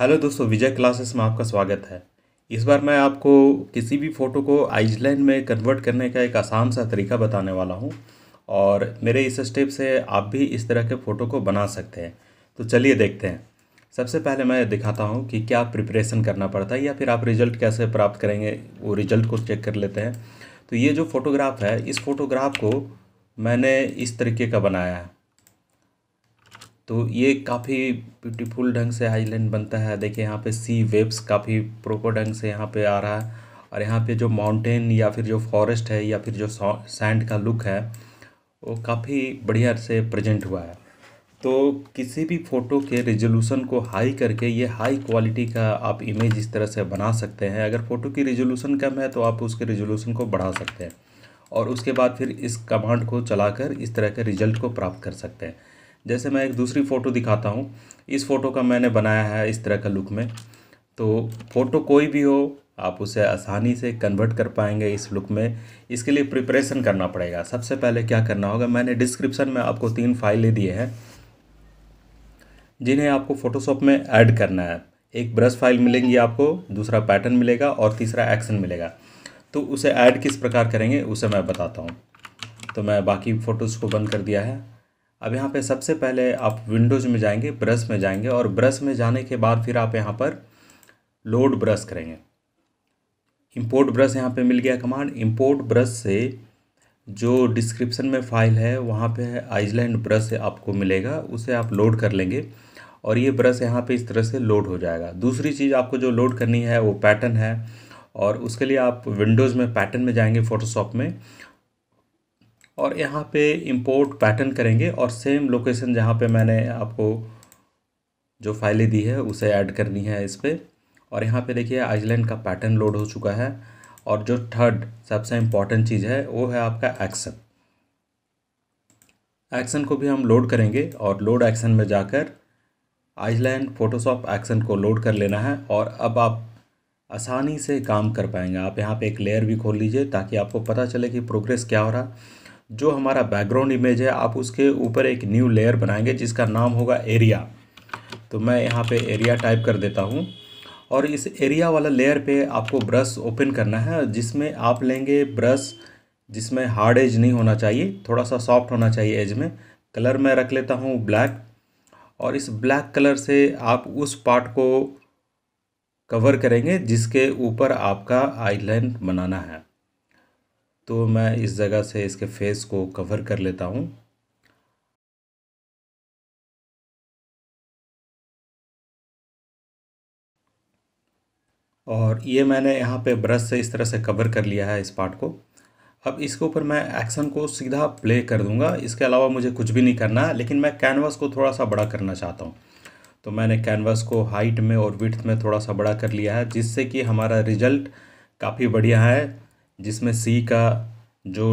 hello दोस्तों विजय classes में आपका स्वागत है इस बार मैं आपको किसी भी फ़ोटो को आइजलैंड में कन्वर्ट करने का एक आसान सा तरीका बताने वाला हूँ और मेरे इस स्टेप से आप भी इस तरह के फ़ोटो को बना सकते हैं तो चलिए देखते हैं सबसे पहले मैं दिखाता हूँ कि क्या प्रिपरेशन करना पड़ता है या फिर आप रिज़ल्ट कैसे प्राप्त करेंगे वो रिज़ल्ट को चेक कर लेते हैं तो ये जो फोटोग्राफ है इस फोटोग्राफ को मैंने इस तरीके का बनाया है तो ये काफ़ी ब्यूटीफुल ढंग से आइलैंड बनता है देखिए यहाँ पे सी वेव्स काफ़ी प्रोपर ढंग से यहाँ पे आ रहा है और यहाँ पे जो माउंटेन या फिर जो फॉरेस्ट है या फिर जो सैंड का लुक है वो काफ़ी बढ़िया से प्रेजेंट हुआ है तो किसी भी फ़ोटो के रेजोल्यूशन को हाई करके ये हाई क्वालिटी का आप इमेज इस तरह से बना सकते हैं अगर फ़ोटो की रेजोल्यूशन कम है तो आप उसके रेजोल्यूशन को बढ़ा सकते हैं और उसके बाद फिर इस कमांड को चलाकर इस तरह के रिजल्ट को प्राप्त कर सकते हैं जैसे मैं एक दूसरी फ़ोटो दिखाता हूँ इस फ़ोटो का मैंने बनाया है इस तरह का लुक में तो फ़ोटो कोई भी हो आप उसे आसानी से कन्वर्ट कर पाएंगे इस लुक में इसके लिए प्रिपरेशन करना पड़ेगा सबसे पहले क्या करना होगा मैंने डिस्क्रिप्शन में आपको तीन फाइलें दिए हैं जिन्हें आपको फ़ोटोशॉप में ऐड करना है एक ब्रश फाइल मिलेंगी आपको दूसरा पैटर्न मिलेगा और तीसरा एक्शन मिलेगा तो उसे ऐड किस प्रकार करेंगे उसे मैं बताता हूँ तो मैं बाकी फ़ोटोज़ को बंद कर दिया है अब यहाँ पे सबसे पहले आप विंडोज़ में जाएंगे ब्रश में जाएंगे और ब्रश में जाने के बाद फिर आप यहाँ पर लोड ब्रश करेंगे इंपोर्ट ब्रश यहाँ पे मिल गया कमांड इंपोर्ट ब्रश से जो डिस्क्रिप्शन में फ़ाइल है वहाँ पे है आइजलैंड ब्रश आपको मिलेगा उसे आप लोड कर लेंगे और ये ब्रश यहाँ पर इस तरह से लोड हो जाएगा दूसरी चीज़ आपको जो लोड करनी है वो पैटर्न है और उसके लिए आप विंडोज़ में पैटर्न में जाएंगे फोटोशॉप में और यहाँ पे इंपोर्ट पैटर्न करेंगे और सेम लोकेशन जहाँ पे मैंने आपको जो फाइलें दी है उसे ऐड करनी है इस पर और यहाँ पे देखिए आइसलैंड का पैटर्न लोड हो चुका है और जो थर्ड सबसे इम्पॉर्टेंट चीज़ है वो है आपका एक्शन एक्शन को भी हम लोड करेंगे और लोड एक्शन में जाकर आइसलैंड फोटोशॉप एक्शन को लोड कर लेना है और अब आप आसानी से काम कर पाएंगे आप यहाँ पे एक लेयर भी खोल लीजिए ताकि आपको पता चले कि प्रोग्रेस क्या हो रहा जो हमारा बैकग्राउंड इमेज है आप उसके ऊपर एक न्यू लेयर बनाएंगे जिसका नाम होगा एरिया तो मैं यहाँ पे एरिया टाइप कर देता हूँ और इस एरिया वाला लेयर पे आपको ब्रश ओपन करना है जिसमें आप लेंगे ब्रश जिसमें हार्ड एज नहीं होना चाहिए थोड़ा सा सॉफ्ट होना चाहिए एज में कलर मैं रख लेता हूँ ब्लैक और इस ब्लैक कलर से आप उस पार्ट को कवर करेंगे जिसके ऊपर आपका आईलाइन बनाना है तो मैं इस जगह से इसके फेस को कवर कर लेता हूँ और ये मैंने यहाँ पे ब्रश से इस तरह से कवर कर लिया है इस पार्ट को अब इसके ऊपर मैं एक्शन को सीधा प्ले कर दूंगा इसके अलावा मुझे कुछ भी नहीं करना है लेकिन मैं कैनवास को थोड़ा सा बड़ा करना चाहता हूँ तो मैंने कैनवास को हाइट में और विथ में थोड़ा सा बड़ा कर लिया है जिससे कि हमारा रिजल्ट काफ़ी बढ़िया है जिसमें सी का जो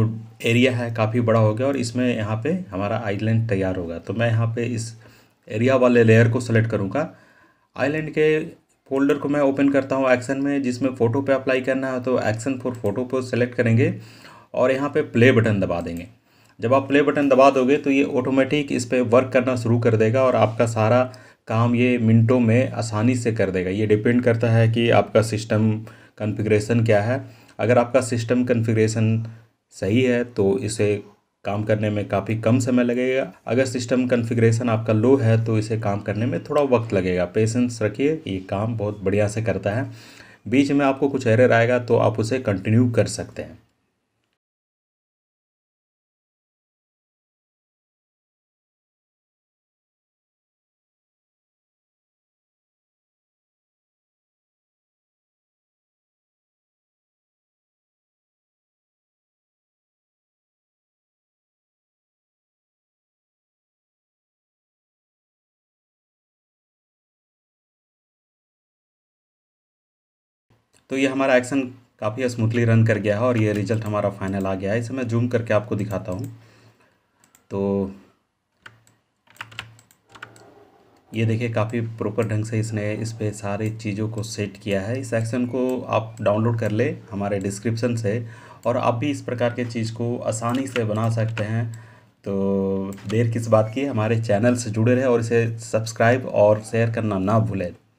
एरिया है काफ़ी बड़ा हो गया और इसमें यहाँ पे हमारा आइलैंड तैयार होगा तो मैं यहाँ पे इस एरिया वाले लेयर को सेलेक्ट करूँगा आइलैंड के फोल्डर को मैं ओपन करता हूँ एक्शन में जिसमें फ़ोटो पे अप्लाई करना है तो एक्शन फॉर फोटो पर सेलेक्ट करेंगे और यहाँ पे प्ले बटन दबा देंगे जब आप प्ले बटन दबा दोगे तो ये ऑटोमेटिक इस पर वर्क करना शुरू कर देगा और आपका सारा काम ये मिनटों में आसानी से कर देगा ये डिपेंड करता है कि आपका सिस्टम कॉन्फ़िगरेशन क्या है अगर आपका सिस्टम कन्फिग्रेशन सही है तो इसे काम करने में काफ़ी कम समय लगेगा अगर सिस्टम कन्फिग्रेशन आपका लो है तो इसे काम करने में थोड़ा वक्त लगेगा पेशेंस रखिए ये काम बहुत बढ़िया से करता है बीच में आपको कुछ एरर आएगा तो आप उसे कंटिन्यू कर सकते हैं तो ये हमारा एक्शन काफ़ी स्मूथली रन कर गया है और ये रिजल्ट हमारा फाइनल आ गया है इसे मैं जूम करके आपको दिखाता हूँ तो ये देखिए काफ़ी प्रॉपर ढंग से इसने इस पर सारी चीज़ों को सेट किया है इस एक्शन को आप डाउनलोड कर ले हमारे डिस्क्रिप्शन से और आप भी इस प्रकार के चीज़ को आसानी से बना सकते हैं तो देर किस बात की हमारे चैनल से जुड़े रहे और इसे सब्सक्राइब और शेयर करना ना भूलें